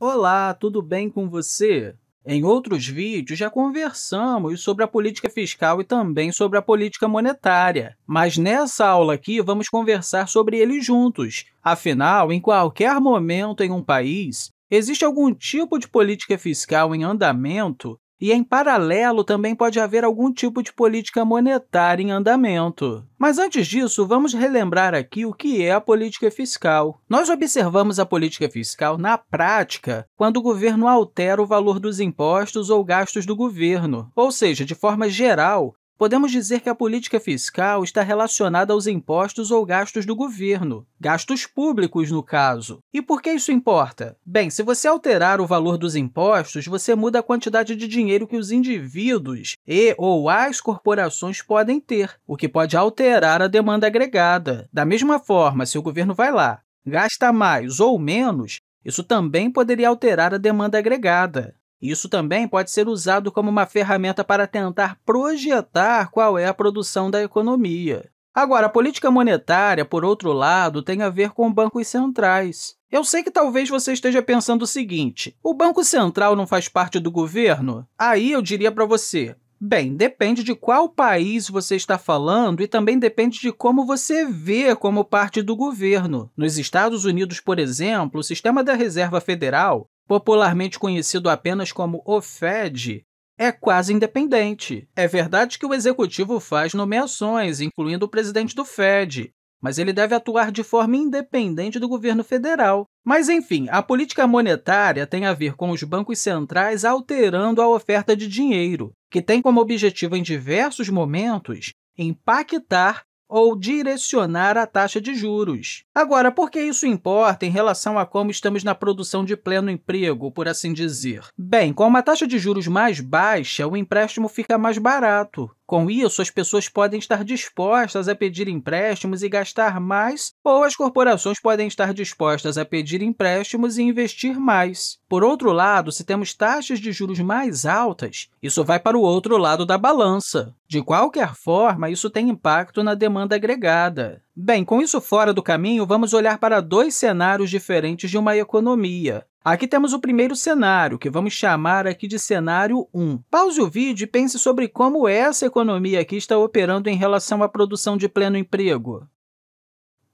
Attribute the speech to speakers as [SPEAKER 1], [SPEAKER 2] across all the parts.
[SPEAKER 1] Olá, tudo bem com você? Em outros vídeos, já conversamos sobre a política fiscal e também sobre a política monetária, mas nessa aula aqui vamos conversar sobre eles juntos. Afinal, em qualquer momento em um país, existe algum tipo de política fiscal em andamento e, em paralelo, também pode haver algum tipo de política monetária em andamento. Mas, antes disso, vamos relembrar aqui o que é a política fiscal. Nós observamos a política fiscal na prática quando o governo altera o valor dos impostos ou gastos do governo, ou seja, de forma geral, podemos dizer que a política fiscal está relacionada aos impostos ou gastos do governo, gastos públicos, no caso. E por que isso importa? Bem, se você alterar o valor dos impostos, você muda a quantidade de dinheiro que os indivíduos e ou as corporações podem ter, o que pode alterar a demanda agregada. Da mesma forma, se o governo vai lá, gasta mais ou menos, isso também poderia alterar a demanda agregada. Isso também pode ser usado como uma ferramenta para tentar projetar qual é a produção da economia. Agora, a política monetária, por outro lado, tem a ver com bancos centrais. Eu sei que talvez você esteja pensando o seguinte: o Banco Central não faz parte do governo? Aí eu diria para você: Bem, depende de qual país você está falando e também depende de como você vê como parte do governo. Nos Estados Unidos, por exemplo, o sistema da Reserva Federal popularmente conhecido apenas como o FED, é quase independente. É verdade que o executivo faz nomeações, incluindo o presidente do FED, mas ele deve atuar de forma independente do governo federal. Mas, enfim, a política monetária tem a ver com os bancos centrais alterando a oferta de dinheiro, que tem como objetivo, em diversos momentos, impactar ou direcionar a taxa de juros. Agora, por que isso importa em relação a como estamos na produção de pleno emprego, por assim dizer? Bem, com uma taxa de juros mais baixa, o empréstimo fica mais barato. Com isso, as pessoas podem estar dispostas a pedir empréstimos e gastar mais, ou as corporações podem estar dispostas a pedir empréstimos e investir mais. Por outro lado, se temos taxas de juros mais altas, isso vai para o outro lado da balança. De qualquer forma, isso tem impacto na demanda agregada. Bem, com isso fora do caminho, vamos olhar para dois cenários diferentes de uma economia. Aqui temos o primeiro cenário, que vamos chamar aqui de cenário 1. Pause o vídeo e pense sobre como essa economia aqui está operando em relação à produção de pleno emprego.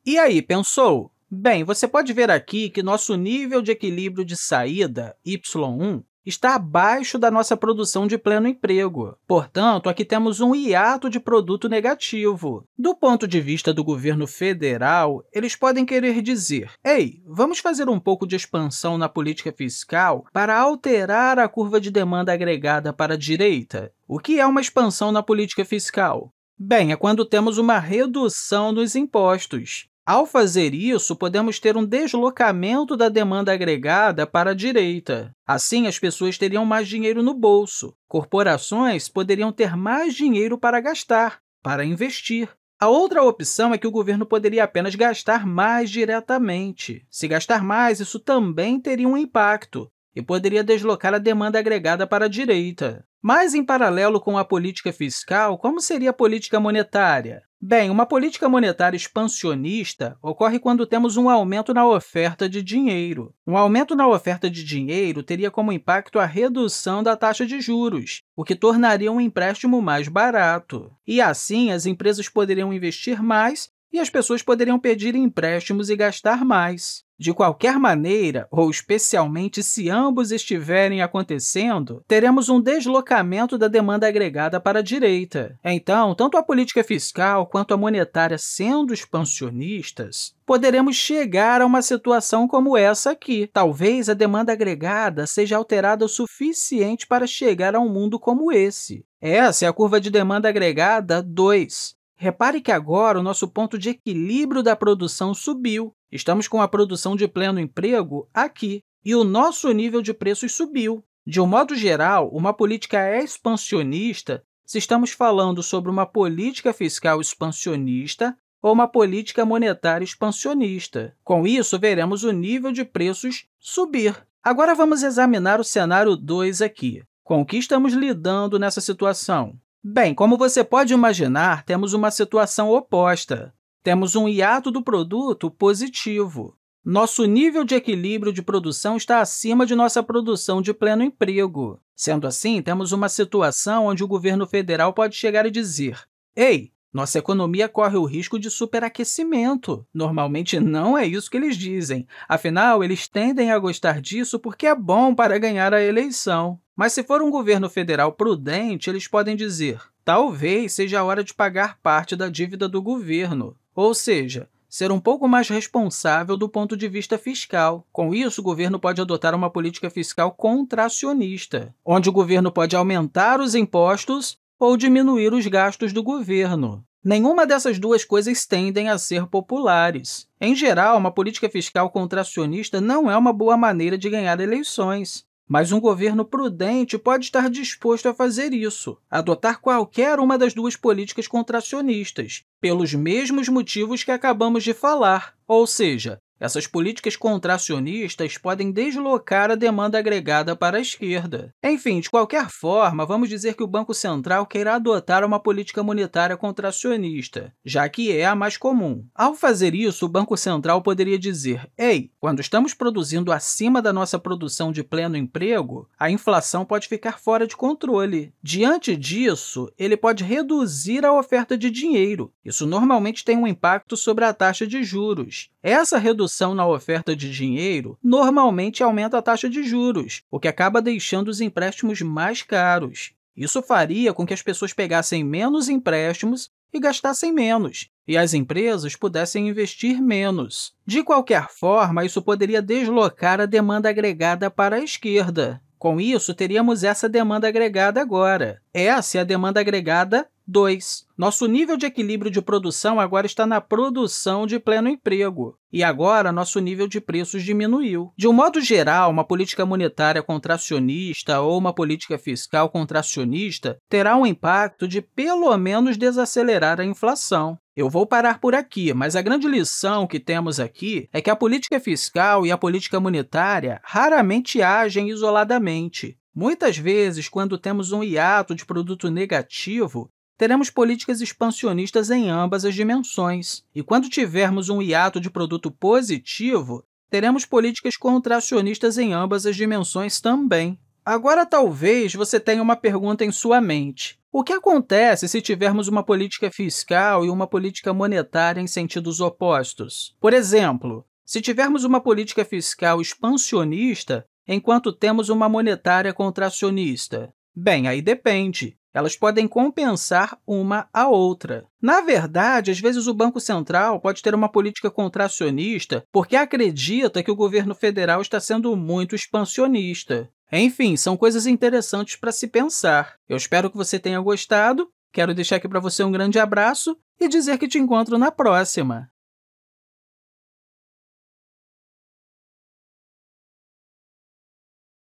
[SPEAKER 1] E aí, pensou? Bem, você pode ver aqui que nosso nível de equilíbrio de saída, y1, está abaixo da nossa produção de pleno emprego. Portanto, aqui temos um hiato de produto negativo. Do ponto de vista do governo federal, eles podem querer dizer «Ei, vamos fazer um pouco de expansão na política fiscal para alterar a curva de demanda agregada para a direita». O que é uma expansão na política fiscal? Bem, é quando temos uma redução nos impostos. Ao fazer isso, podemos ter um deslocamento da demanda agregada para a direita. Assim, as pessoas teriam mais dinheiro no bolso. Corporações poderiam ter mais dinheiro para gastar, para investir. A outra opção é que o governo poderia apenas gastar mais diretamente. Se gastar mais, isso também teria um impacto e poderia deslocar a demanda agregada para a direita. Mas, em paralelo com a política fiscal, como seria a política monetária? Bem, uma política monetária expansionista ocorre quando temos um aumento na oferta de dinheiro. Um aumento na oferta de dinheiro teria como impacto a redução da taxa de juros, o que tornaria um empréstimo mais barato. E, assim, as empresas poderiam investir mais e as pessoas poderiam pedir empréstimos e gastar mais. De qualquer maneira, ou especialmente se ambos estiverem acontecendo, teremos um deslocamento da demanda agregada para a direita. Então, tanto a política fiscal quanto a monetária sendo expansionistas, poderemos chegar a uma situação como essa aqui. Talvez a demanda agregada seja alterada o suficiente para chegar a um mundo como esse. Essa é a curva de demanda agregada 2. Repare que agora o nosso ponto de equilíbrio da produção subiu, Estamos com a produção de pleno emprego aqui e o nosso nível de preços subiu. De um modo geral, uma política expansionista, se estamos falando sobre uma política fiscal expansionista ou uma política monetária expansionista. Com isso, veremos o nível de preços subir. Agora vamos examinar o cenário 2 aqui. Com o que estamos lidando nessa situação? Bem, como você pode imaginar, temos uma situação oposta. Temos um hiato do produto positivo. Nosso nível de equilíbrio de produção está acima de nossa produção de pleno emprego. Sendo assim, temos uma situação onde o governo federal pode chegar e dizer: Ei, nossa economia corre o risco de superaquecimento. Normalmente não é isso que eles dizem. Afinal, eles tendem a gostar disso porque é bom para ganhar a eleição. Mas se for um governo federal prudente, eles podem dizer: talvez seja a hora de pagar parte da dívida do governo. Ou seja, ser um pouco mais responsável do ponto de vista fiscal. Com isso, o governo pode adotar uma política fiscal contracionista, onde o governo pode aumentar os impostos ou diminuir os gastos do governo. Nenhuma dessas duas coisas tendem a ser populares. Em geral, uma política fiscal contracionista não é uma boa maneira de ganhar eleições. Mas um governo prudente pode estar disposto a fazer isso, adotar qualquer uma das duas políticas contracionistas, pelos mesmos motivos que acabamos de falar, ou seja, essas políticas contracionistas podem deslocar a demanda agregada para a esquerda. Enfim, de qualquer forma, vamos dizer que o Banco Central queira adotar uma política monetária contracionista, já que é a mais comum. Ao fazer isso, o Banco Central poderia dizer: Ei, quando estamos produzindo acima da nossa produção de pleno emprego, a inflação pode ficar fora de controle. Diante disso, ele pode reduzir a oferta de dinheiro. Isso normalmente tem um impacto sobre a taxa de juros essa redução na oferta de dinheiro normalmente aumenta a taxa de juros, o que acaba deixando os empréstimos mais caros. Isso faria com que as pessoas pegassem menos empréstimos e gastassem menos, e as empresas pudessem investir menos. De qualquer forma, isso poderia deslocar a demanda agregada para a esquerda. Com isso, teríamos essa demanda agregada agora. Essa é a demanda agregada 2. Nosso nível de equilíbrio de produção agora está na produção de pleno emprego. E agora, nosso nível de preços diminuiu. De um modo geral, uma política monetária contracionista ou uma política fiscal contracionista terá um impacto de, pelo menos, desacelerar a inflação. Eu vou parar por aqui, mas a grande lição que temos aqui é que a política fiscal e a política monetária raramente agem isoladamente. Muitas vezes, quando temos um hiato de produto negativo, teremos políticas expansionistas em ambas as dimensões. E quando tivermos um hiato de produto positivo, teremos políticas contracionistas em ambas as dimensões também. Agora, talvez você tenha uma pergunta em sua mente. O que acontece se tivermos uma política fiscal e uma política monetária em sentidos opostos? Por exemplo, se tivermos uma política fiscal expansionista, enquanto temos uma monetária contracionista? Bem, aí depende. Elas podem compensar uma a outra. Na verdade, às vezes o Banco Central pode ter uma política contracionista porque acredita que o governo federal está sendo muito expansionista. Enfim, são coisas interessantes para se pensar. Eu espero que você tenha gostado. Quero deixar aqui para você um grande abraço e dizer que te encontro na próxima.